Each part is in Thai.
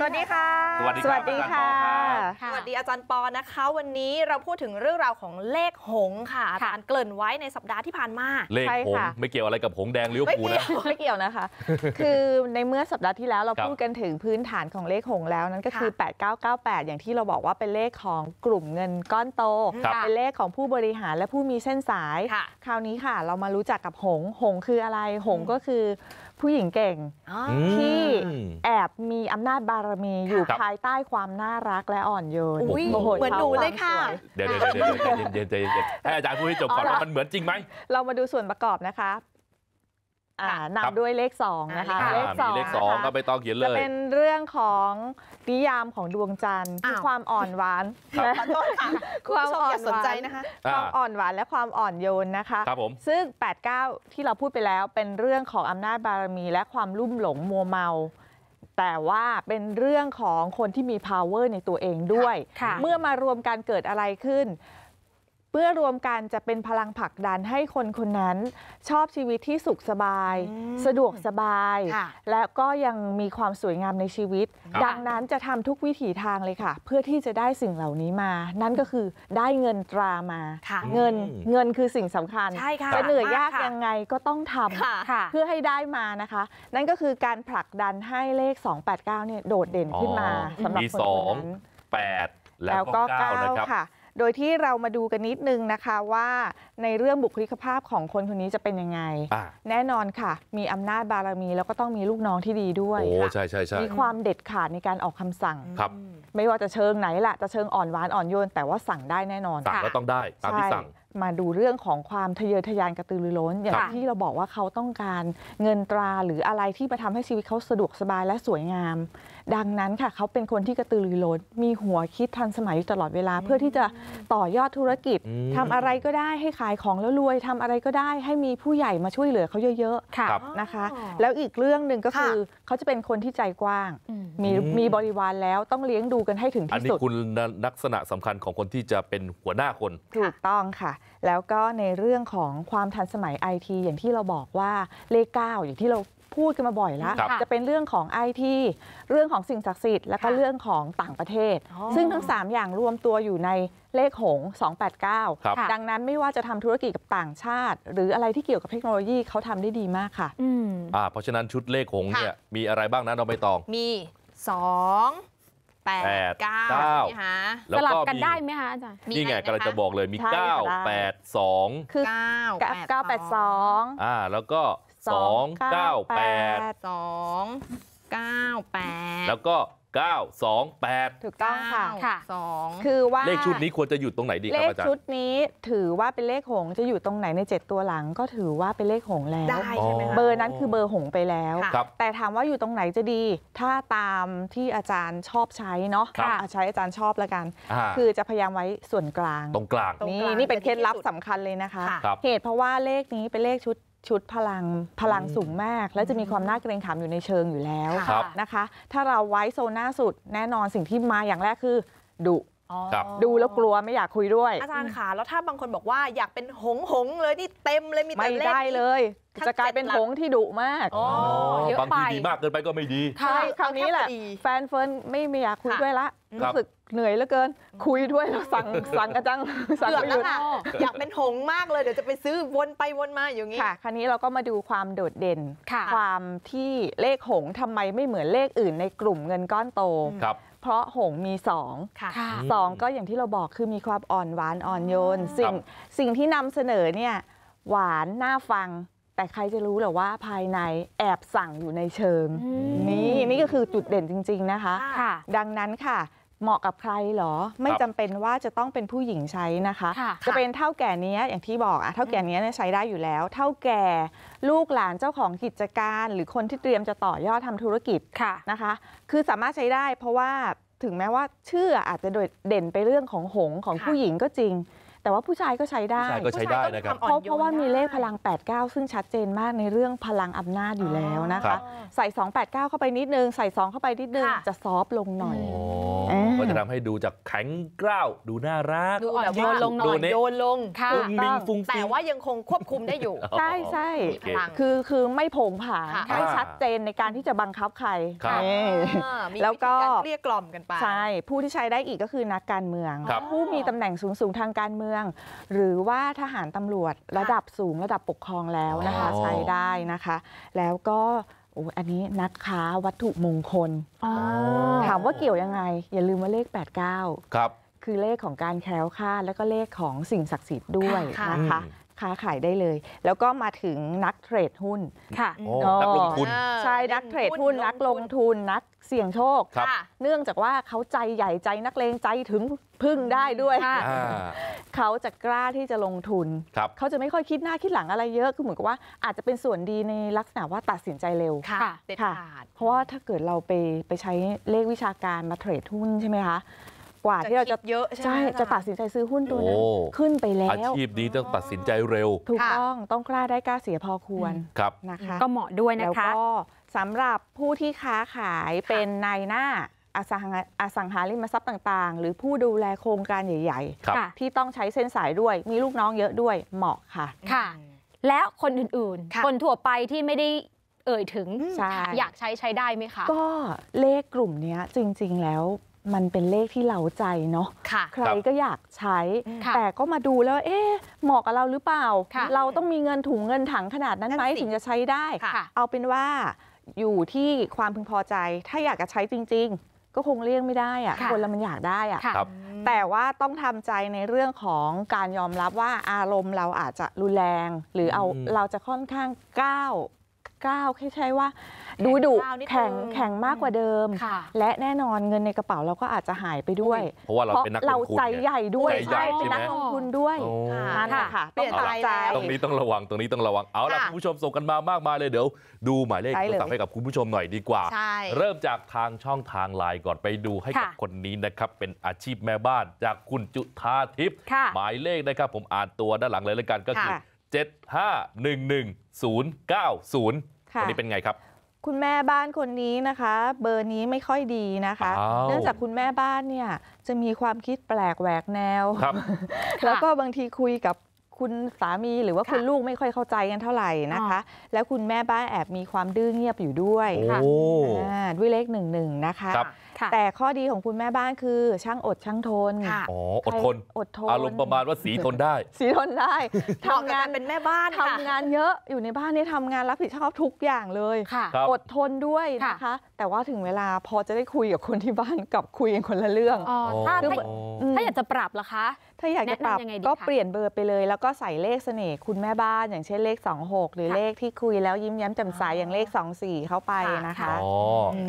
สวัสดีค่ะ สวัสดีค่ะ สวัสดีอาจารย์ปอนะคะวันนี้เราพูดถึงเรื่องราวของเลขหงค่ะอาจารย์เกริ่นไว้ในสัปดาห์ที่ผ่านมาเลขหงไม่เกี่ยวอะไรกับหงแดงเลี้ยวปูนะไม่เกี่ยวนะคะคือในเมื่อสัปดาห์ที่แล้วเราพูดกันถึงพื้นฐานของเลขหงแล้วนั่นก็คือ8998 อย่างที่เราบอกว่าเป็นเลขของกลุ่มเงินก้อนโต เป็นเลขของผู้บริหารและผู้มีเส้นสายคราวนี้ค่ะ เรามารู้จักกับหงหงคืออะไรหงก็คือผู้หญิงเก่งที่แอบมีอำนาจบารมีอยู่ภายใต้ความน่ารักและอ่อนโยนเหมือนหนูเลยค่ะ เดี๋ยวเดี๋ยวเดี๋ยวให้อาจารย์พูดให้จบก่อนว่ามันเหมือนจริงไหม เรามาดูส่วนประกอบนะคะนำด้วยเลข2นะคะเลขสองเลขสองก็ไปต้องเขียนเลยจะเป็นเรื่องของนิยามของดวงจันทร์คือวความอ่อนหวานความอโค่มอนสนใจนะคะความอ่อนหวานและความอ่อนโยนนะคะครับผมซึ่ง89 ที่เราพูดไปแล้วเป็นเรื่องของอำนาจบารมี และความลุ่มหลงมัวเมา แต่ว่าเป็นเรื่องของคนที่มี power ในตัวเองด้วย เมื่อมารวมกันเกิดอะไรขึ้นเพื่อรวมกันจะเป็นพลังผลักดันให้คนคนนั้นชอบชีวิตที่สุขสบาย สะดวกสบาย และก็ยังมีความสวยงามในชีวิต ดังนั้นจะทำทุกวิถีทางเลยค่ะ เพื่อที่จะได้สิ่งเหล่านี้มา นั่นก็คือได้เงินตรามาเงินเงินคือสิ่งสำคัญจะเหนื่อยยากยังไงก็ต้องทำเพื่อให้ได้มานะคะนั่นก็คือการผลักดันให้เลข 289 เนี่ยโดดเด่นขึ้นมาสำหรับคนคนนั้นแล้วก็9นะครับโดยที่เรามาดูกันนิดนึงนะคะว่าในเรื่องบุคลิกภาพของคนคนนี้จะเป็นยังไง แน่นอนค่ะ มีอำนาจบารมีแล้วก็ต้องมีลูกน้องที่ดีด้วยโอ้ใช่ใช่ใช่มีความเด็ดขาดในการออกคำสั่ง ครับ ไม่ว่าจะเชิงไหนล่ะจะเชิงอ่อนหวานอ่อนโยน แต่ว่าสั่งได้แน่นอนสั่งก็ต้องได้ตามที่สั่งมาดูเรื่องของความทะเยอทะยานกระตือรือร้นอย่างที่เราบอกว่าเขาต้องการเงินตราหรืออะไรที่มาทำให้ชีวิตเขาสะดวกสบายและสวยงาม ดังนั้นค่ะ เขาเป็นคนที่กระตือรือร้น มีหัวคิดทันสมัยอยู่ตลอดเวลาเพื่อที่จะต่อยอดธุรกิจ ทำอะไรก็ได้ให้ขายของแล้วรวย ทำอะไรก็ได้ให้มีผู้ใหญ่มาช่วยเหลือเขาเยอะ ๆคนะคะ แล้วอีกเรื่องหนึ่งก็คือเขาจะเป็นคนที่ใจกว้าง มีมีบริวารแล้วต้องเลี้ยงดูกันให้ถึงที่สุดอันนี้คุณลักษณะสำคัญของคนที่จะเป็นหัวหน้าคนถูกต้องค่ะแล้วก็ในเรื่องของความทันสมัยไอทีอย่างที่เราบอกว่าเลข 9 อย่างที่เราพูดกันมาบ่อยแล้ว จะเป็นเรื่องของไอทีเรื่องของสิ่งศักดิ์สิทธิ์ แล้วก็เรื่องของต่างประเทศ ซึ่งทั้ง 3 อย่างรวมตัวอยู่ในเลขหง 289ดังนั้นไม่ว่าจะทำธุรกิจกับต่างชาติ หรืออะไรที่เกี่ยวกับเทคโนโลยีเขาทำได้ดีมากค่ะอ่าเพราะฉะนั้นชุดเลขหงเนี่ยมีอะไรบ้างนะน้องใบตองมี2 8 9้าสลับกันได้ไหมคะอาจารย์นี่ไงกำลังจะบอกเลยมี 9 8 2คือแ9 8 2อ่าแล้วก็ 2 9 8 2 9 8แล้วก็ถูกต้องค่ะสองคือว่าเลขชุดนี้ควรจะอยู่ตรงไหนดีครับอาจารชุดนี้ถือว่าเป็นเลขหงจะอยู่ตรงไหนใน 7 ตัวหลังก็ถือว่าเป็นเลขหงแล้วได้ใช่ไหมคะเบอร์นั้นคือเบอร์หงไปแล้ว แต่ถามว่าอยู่ตรงไหนจะดี ถ้าตามที่อาจารย์ชอบใช้เนาะใช้อาจารย์ชอบละกัน คือจะพยายามไว้ส่วนกลางตรงกลางตรงนี่นี่เป็นเคล็ดลับสำคัญเลยนะคะเหตุเพราะว่าเลขนี้เป็นเลขชุดชุดพลังพลังสูงมาก และจะมีความน่าเกรงขามอยู่ในเชิงอยู่แล้วนะคะ ถ้าเราไว้โซนหน้าสุดแน่นอนสิ่งที่มาอย่างแรกคือ ดุดูแล้วกลัวไม่อยากคุยด้วย อาจารย์ค่ะแล้วถ้าบางคนบอกว่าอยากเป็นหงหงเลยนี่เต็มเลยมีแต่เลขไม่ได้เลย จะกลายเป็นหงที่ดุมากบางทีดีมากเกินไปก็ไม่ดีใช่คราวนี้แหละแฟนเฟิร์นไม่ไม่อยากคุยด้วยละรู้สึกเหนื่อยเหลือเกินคุยด้วยแล้วสั่งสั่งกระจังสั่งไปหยุดอยากเป็นหงมากเลยเดี๋ยวจะไปซื้อวนไปวนมาอย่างนี้ค่ะ คราวนี้เราก็มาดูความโดดเด่นความที่เลขหงทำไมไม่เหมือนเลขอื่น ในกลุ่มเงินก้อนโตเพราะหงมีสอง สองก็อย่างที่เราบอกคือมีความอ่อนหวาน อ่อนโยนสิ่งสิ่งที่นำเสนอเนี่ยหวาน น่าฟัง แต่ใครจะรู้หรอว่าภายในแอบสั่งอยู่ในเชิง นี่นี่ก็คือจุดเด่นจริงๆนะคะดังนั้นค่ะเหมาะกับใครหรอไม่จำเป็นว่าจะต้องเป็นผู้หญิงใช้นะคะ จะเป็นเท่าแก่นี้อย่างที่บอกอะเท่าแก่นี้ใช้ได้อยู่แล้ว เท่าแก่ลูกหลานเจ้าของกิจการ หรือคนที่เตรียมจะต่อยอดทำธุรกิจะนะคะ คือสามารถใช้ได้เพราะว่าถึงแม้ว่าเชื่ออาจจะเด่นไปเรื่องของหงของผู้หญิงก็จริง แต่ว่าผู้ชายก็ใช้ได้ผู้ชายก็ใช้ได้นะครับเพราะเพราะว่ามีเลขพลัง89 ซึ่งชัดเจนมากในเรื่องพลังอำนาจอยู่แล้วนะคะ ใส่ 289 เข้าไปนิดนึง ใส่ 2 เข้าไปนิดนึงจะซอฟลงหน่อยก็จะทำให้ดูจากแข็งกร้าว ดูน่ารัก ดูอ่อนโยนลงหน่อยโยนลงค่ะแต่ว่ายังคงควบคุมได้อยู่ ใช่ใช่ คือคือไม่ผงผางไม่ชัดเจนในการที่จะบังคับใคร แล้วก็เรียกกล่อมกันไป ใช่ ผู้ที่ใช้ได้อีกก็คือนักการเมืองผู้มีตำแหน่งสูงๆทางการเมือง หรือว่าทหารตำรวจระดับสูงระดับปกครองแล้วนะคะใช้ได้นะคะ แล้วก็โอ้อันนี้นักค้าวัตถุมงคล ถามว่าเกี่ยวยังไง อย่าลืมว่าเลข 89 ครับ คือเลขของการแคล้วค่าแล้วก็เลขของสิ่งศักดิ์สิทธิ์ด้วยนะคะค้าขายได้เลย แล้วก็มาถึงนักเทรดหุ้นค่ะนักลงทุนใช่นักเทรดหุ้น นักลงทุน นักเสี่ยงโชคเนื่องจากว่าเขาใจใหญ่ใจนักเลงใจถึงพึ่งได้ด้วยเขาจะกล้าที่จะลงทุนเขาจะไม่ค่อยคิดหน้าคิดหลังอะไรเยอะคือเหมือนกับว่าอาจจะเป็นส่วนดีในลักษณะว่าตัดสินใจเร็วค่ะค่ะเด็ดขาดเพราะว่าถ้าเกิดเราไปไปใช้เลขวิชาการมาเทรดหุ้นใช่ไหมคะกว่าที่เราจะเยอะใช่จะตัดสินใจซื้อหุ้นตัวนั้นขึ้นไปแล้วอาชีพนี้ต้องตัดสินใจเร็วถูกต้องต้องกล้าได้กล้าเสียพอควรครับนะคะก็เหมาะด้วยนะคะแล้วก็สำหรับผู้ที่ค้าขายเป็นนายหน้าอสังหาริมทรัพย์ต่างๆ หรือผู้ดูแลโครงการใหญ่ ๆ ที่ต้องใช้เส้นสายด้วยมีลูกน้องเยอะด้วยเหมาะค่ะค่ะ แล้วคนอื่นๆ คนทั่วไปที่ไม่ได้เอ่ยถึงอยากใช้ใช้ได้ไหมคะก็เลขกลุ่มนี้จริง ๆ แล้วมันเป็นเลขที่เราใจเนาะะใครก็อยากใช้ แต่ก็มาดูแล้วเอ๊ะ เหมาะกับเราหรือเปล่า เราต้องมีเงินถุงเงินถังขนาดนั้นไหมถึงจะใช้ได้ เอาเป็นว่า อยู่ที่ความพึงพอใจ ถ้าอยากจะใช้จริง ๆ ก็คงเลี่ยงไม่ได้อะคนละมันอยากได้อะแต่ว่าต้องทำใจในเรื่องของการยอมรับว่าอารมณ์เราอาจจะรุนแรงหรือเอาเราจะค่อนข้างก้าวก้าว่ใช่ว่าดูดุแข็งแข็งมากกว่าเดิม และแน่นอนเงินในกระเป๋าเราก็อาจจะหายไปด้วย เพราะว่าเราเป็นนักลงทุนใจใหญ่ด้วยใช่เป็นนักลงทุนด้วยนั่นค่ะต้อี่ยนใจตรงนี้ต้องระวังตรงนี้ต้องระวัง เอาล่ะคุณผู้ชมส่งกันมามากมายเลยเดี๋ยว ดูหมายเลขโทรศัพท์ให้กับคุณผู้ชมหน่อยดีกว่า เริ่มจากทางช่องทางไลน์ก่อนไปดูให้กับคนนี้นะครับเป็นอาชีพแม่บ้านจากคุณจุธาทิพย์หมายเลขนะครับผมอ่านตัวด้านหลังเลยแล้วกันก็คือคนนี้เป็นไงครับ คุณแม่บ้านคนนี้นะคะ เบอร์นี้ไม่ค่อยดีนะคะ เนื่องจากคุณแม่บ้านเนี่ยจะมีความคิดแปลกแหวกแนวแล้วก็บางทีคุยกับคุณสามีหรือว่าคุณลูกไม่ค่อยเข้าใจกันเท่าไหร่นะคะ แล้วคุณแม่บ้านแอบมีความดื้อเงียบอยู่ด้วยด้วยเลขหนึ่งหนึ่งนะคะแต่ข้อดีของคุณแม่บ้านคือ ช่างอดช่างทนอ๋ออดทนอดทน อารมณ์ประมาณว่าสีทนได้ สีทนได้ทำงานเป็นแม่บ้านทำงานเยอะอยู่ในบ้านนี่ทำงานรับผิดชอบทุกอย่างเลยอดทนด้วยนะคะ แต่ว่าถึงเวลาพอจะได้คุยกับคนที่บ้านกับคุยกันคนละเรื่องถ้าถ้าอยากจะปรับล่ะคะ ถ้าอยากจะปรับก็เปลี่ยนเบอร์ไปเลยแล้วก็ใส่เลขเสน่ห์คุณแม่บ้านอย่างเช่นเลข 26 หรือเลขที่คุยแล้วยิ้มแย้มแจ่มใสอย่างเลข24เข้าไปนะคะออ๋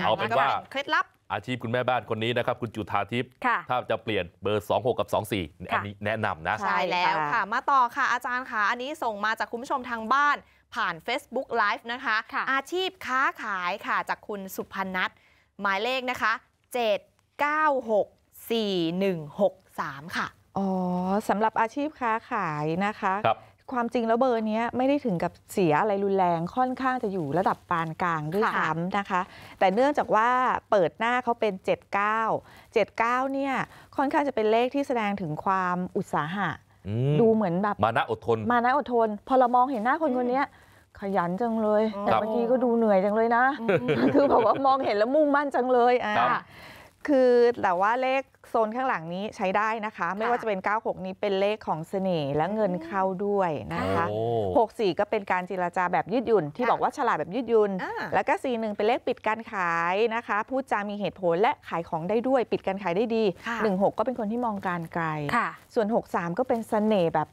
เอาเป็นว่าเคล็ดลับอาชีพคุณแม่บ้านคนนี้นะครับ คุณจุธาทิพย์ถ้าจะเปลี่ยนเบอร์ 26 กับ 24 อันนี้แนะนำนะใช่แล้วค่ะ มาต่อค่ะ อาจารย์ค่ะอันนี้ส่งมาจากคุณผู้ชมทางบ้าน ผ่าน Facebook Live นะคะคะอาชีพค้าขายค่ะ จากคุณสุพนัทหมายเลขนะคะ 7964163 ค่ะ อ๋อสำหรับอาชีพค้าขายนะคะคความจริงแล้วเบอร์นี้ไม่ได้ถึงกับเสียอะไรรุนแรงค่อนข้างจะอยู่ระดับปานกลางด้วยซ้ำนะคะ แต่เนื่องจากว่าเปิดหน้าเขาเป็น79 79 เนี่ยค่อนข้างจะเป็นเลขที่แสดงถึงความอุตสาหะดูเหมือนแบบมานะอดทน มานะอดทน พอเรามองเห็นหน้าคนคนนี้ขยันจังเลย แต่บางทีก็ดูเหนื่อยจังเลยนะ คือบอกว่ามองเห็นแล้วมุ่งมั่นจังเลยอ่าคือแต่ว่าเลขโซนข้างหลังนี้ใช้ได้นะคะ ไม่ว่าจะเป็น 96 นี้เป็นเลขของเสน่ห์และเงินเข้าด้วยนะคะ 64 ก็เป็นการเจรจาแบบยืดหยุ่น ที่บอกว่าฉลาดแบบยืดหยุ่น แล้วก็41เป็นเลขปิดการขายนะคะพูดจามีเหตุผลและขายของได้ด้วย ปิดการขายได้ดี 16 ก็เป็นคนที่มองการไกล ส่วน 63 ก็เป็นเสน่ห์แบบ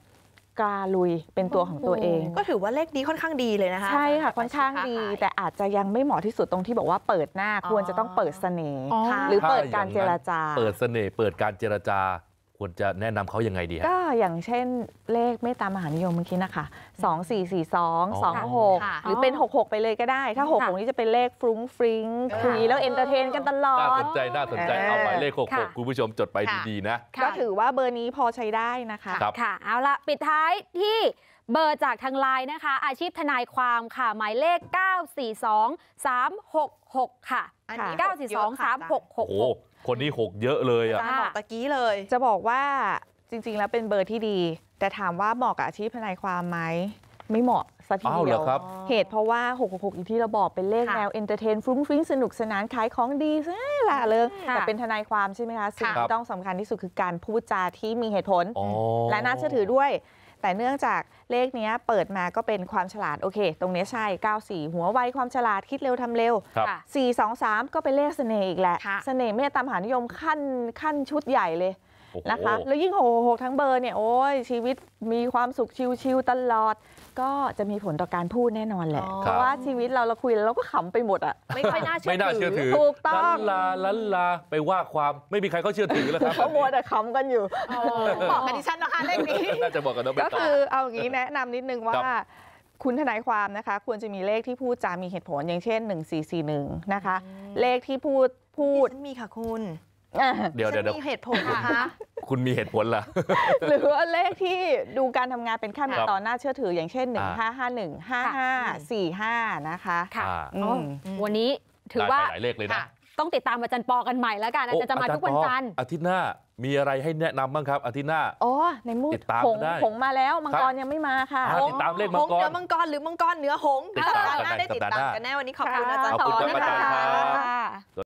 กล้าลุยเป็นตัวของตัวเองก็ถือว่าเลขนี้ค่อนข้างดีเลยนะคะใช่ค่ะค่อนข้างดี แต่อาจจะยังไม่เหมาะที่สุดตรงที่บอกว่าเปิดหน้าควรจะต้องเปิดเสน่ห์หรือเปิดการเจรจา เปิดเสน่ห์เปิดการเจรจาควรจะแนะนำเขายังไงดีับก็อย่างเช่นเลขไม่ตามมหานิยมเมื่อกี้นะคะ2 4 4 2 2 6 หรือเป็น 66 ไปเลยก็ได้ ถ้า6กนี้จะเป็นเลขฟรุ้งฟริ้งคุยแล้วเอนเตอร์เทนกันตลอดน่าสนใจน่าสนใจ เอาหมายเลข66 คุณผู้ชมจดไปดี ๆ นะ ก็ถือว่าเบอร์นี้พอใช้ได้นะคะครับค่ะเอาละปิดท้ายที่เบอร์จากทางไลน์นะคะ อาชีพทนายความค่ะหมายเลข 942 366ค่ะ942 3666คนนี้หกเยอะเลยอ่ะาบอกตะกี้เลย จะบอกว่าจริงๆ แล้วเป็นเบอร์ที่ดี แต่ถามว่าเหมาะกับอาชีพทนายความไหมไม่เหมาะสักทีเดียวเหตุเพราะว่า 6 6กอย่างที่เราบอกเป็นเลขแนวเอนเตอร์เทนฟุ้งฟิ้งสนุกสนานขายของดีซะละเลยแต่เป็นทนายความใช่ไหมคะสิ่งที่ต้องสำคัญที่สุดคือการพูดจาที่มีเหตุผล และน่าเชื่อถือด้วยแต่เนื่องจากเลขนี้เปิดมาก็เป็นความฉลาดโอเค ตรงนี้ใช่ 94 หัวไวความฉลาดคิดเร็วทำเร็ว4 2 3 ก็เป็นเลขเสน่ห์อีกแหละ เสน่ห์เมตตามหานิยมขั้น ขั้นชุดใหญ่เลยนะคะแล้วยิ่งโหกทั้งเบอร์เนี่ยโอ้ยชีวิตมีความสุขชิวๆตลอดก็จะมีผลต่อการพูดแน่นอนแหละ เพราะว่าชีวิตเราเราคุยเราก็ขำไปหมดอ่ะไม่ค่อยน่าเชื่อถือไม่น่าเชื่อถือถูกต้องลันลาลันลาไปว่าความไม่มีใครเขาเชื่อถือแล้วครับเขาโมแต่ขำกันอยู่บอกกันดิฉันนะคะเรื่องนี้น่าจะบอกกัน้ก็คือเอาอย่างนี้แนะนำนิดนึงว่า คุณทนายความนะคะ ควรจะมีเลขที่พูดจามีเหตุผลอย่างเช่น1441นะคะเลขที่พูดพูดมีค่ะคุณเดี๋ยวเดี๋ยวมีเหตุผลนะคะ คุณมีเหตุผลเหรอหรือว่าเลขที่ดูการทำงานเป็นขั้นต่อหน้าเชื่อถืออย่างเช่น 1 5 5 1 5 5 4 5 นะคะค่ะวันนี้ถือว่าหลายเลขเลยนะต้องติดตามอาจารย์ปอกันใหม่แล้วกันอาจารย์จะมาทุกวันจันทร์อาทิตย์หน้า มีอะไรให้แนะนำบ้างครับ อาทิตย์หน้าอ๋อในมูดติดตามได้ผงมาแล้ว มังกรยังไม่มาค่ะติดตามเลขมังกรเนื้อมังกรหรือมังกรเนื้อหงติดตามได้ติดตามกันแน่วันนี้ขอบคุณอาจารย์ปอนะคะ